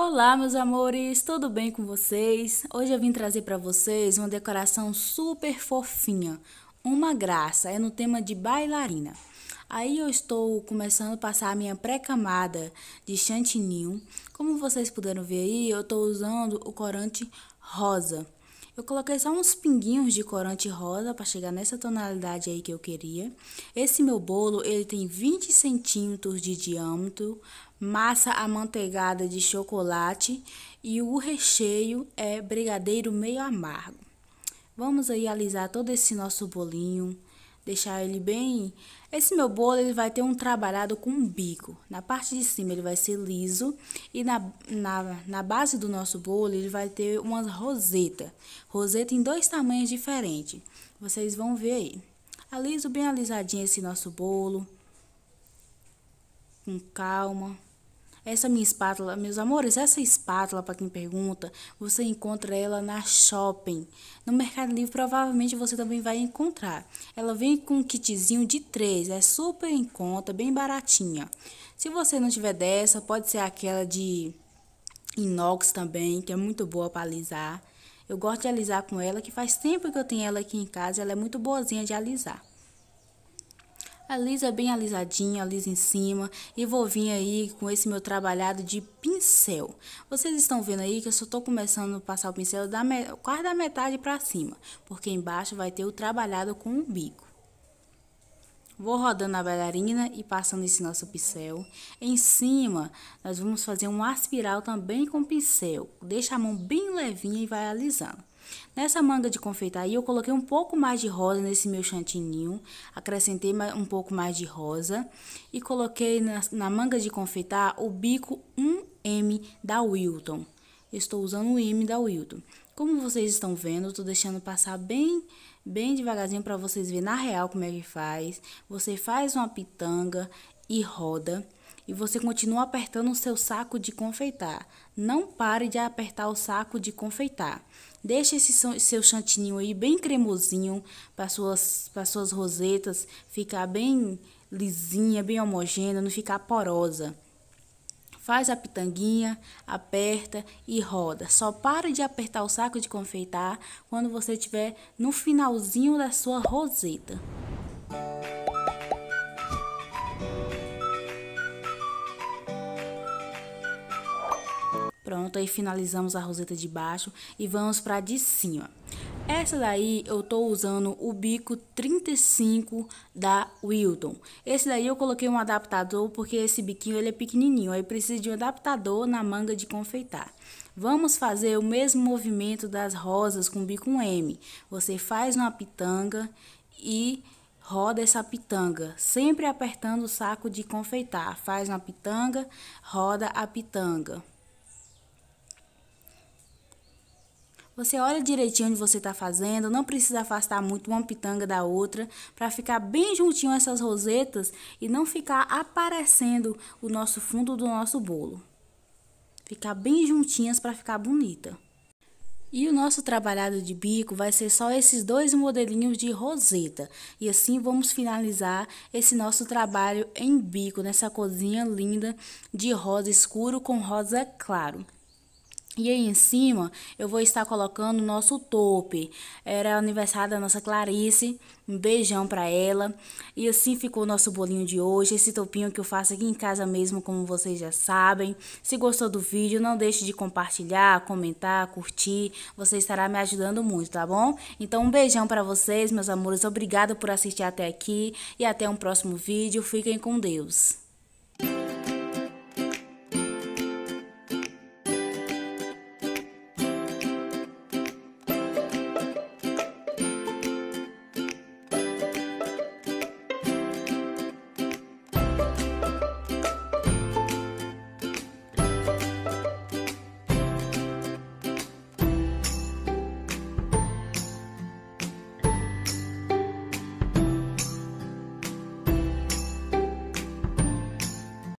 Olá, meus amores, tudo bem com vocês? Hoje eu vim trazer para vocês uma decoração super fofinha, uma graça, é no tema de bailarina. Aí eu estou começando a passar a minha pré-camada de chantininho. Como vocês puderam ver aí, eu estou usando o corante rosa. Eu coloquei só uns pinguinhos de corante rosa para chegar nessa tonalidade aí que eu queria. Esse meu bolo, ele tem 20 centímetros de diâmetro, massa amanteigada de chocolate e o recheio é brigadeiro meio amargo. Vamos aí alisar todo esse nosso bolinho deixar ele bem. Esse meu bolo ele vai ter um trabalhado com um bico. Na parte de cima ele vai ser liso e na, na, na base do nosso bolo ele vai ter uma roseta. Roseta em dois tamanhos diferentes. Vocês vão ver aí. Aliso bem alisadinho esse nosso bolo. Com calma. Essa minha espátula, meus amores, essa espátula, para quem pergunta, você encontra ela na shopping. No Mercado Livre, provavelmente você também vai encontrar. Ela vem com um kitzinho de três, é super em conta, bem baratinha. Se você não tiver dessa, pode ser aquela de inox também, que é muito boa para alisar. Eu gosto de alisar com ela, que faz tempo que eu tenho ela aqui em casa, ela é muito boazinha de alisar alisa bem alisadinha, alisa em cima, e vou vir aí com esse meu trabalhado de pincel. Vocês estão vendo aí que eu só tô começando a passar o pincel da quase da metade para cima, porque embaixo vai ter o trabalhado com o bico. Vou rodando a bailarina e passando esse nosso pincel. Em cima, nós vamos fazer um aspiral também com pincel. Deixa a mão bem levinha e vai alisando. Nessa manga de confeitaria, eu coloquei um pouco mais de rosa nesse meu chantininho, acrescentei um pouco mais de rosa e coloquei na, na manga de confeitar o bico 1M da Wilton. estou usando o M da Wilton. Como vocês estão vendo, estou deixando passar bem, bem devagarzinho para vocês verem na real como é que faz. Você faz uma pitanga e roda e você continua apertando o seu saco de confeitar. Não pare de apertar o saco de confeitar. Deixe esse seu chantininho aí bem cremosinho para suas, para suas rosetas ficar bem lisinha, bem homogênea, não ficar porosa. Faz a pitanguinha, aperta e roda. Só para de apertar o saco de confeitar quando você estiver no finalzinho da sua roseta. Pronto, aí finalizamos a roseta de baixo e vamos para de cima. Essa daí eu tô usando o bico 35 da Wilton. Esse daí eu coloquei um adaptador porque esse biquinho ele é pequenininho, aí precisa de um adaptador na manga de confeitar. Vamos fazer o mesmo movimento das rosas com bico M. Você faz uma pitanga e roda essa pitanga, sempre apertando o saco de confeitar. Faz uma pitanga, roda a pitanga. Você olha direitinho onde você está fazendo, não precisa afastar muito uma pitanga da outra, para ficar bem juntinho essas rosetas e não ficar aparecendo o nosso fundo do nosso bolo. Ficar bem juntinhas para ficar bonita. E o nosso trabalhado de bico vai ser só esses dois modelinhos de roseta. E assim vamos finalizar esse nosso trabalho em bico, nessa cozinha linda de rosa escuro com rosa claro. E aí em cima eu vou estar colocando o nosso tope. Era aniversário da nossa Clarice, um beijão para ela. E assim ficou o nosso bolinho de hoje, esse topinho que eu faço aqui em casa mesmo, como vocês já sabem. Se gostou do vídeo, não deixe de compartilhar, comentar, curtir. Você estará me ajudando muito, tá bom? Então um beijão para vocês, meus amores. Obrigada por assistir até aqui e até um próximo vídeo. Fiquem com Deus.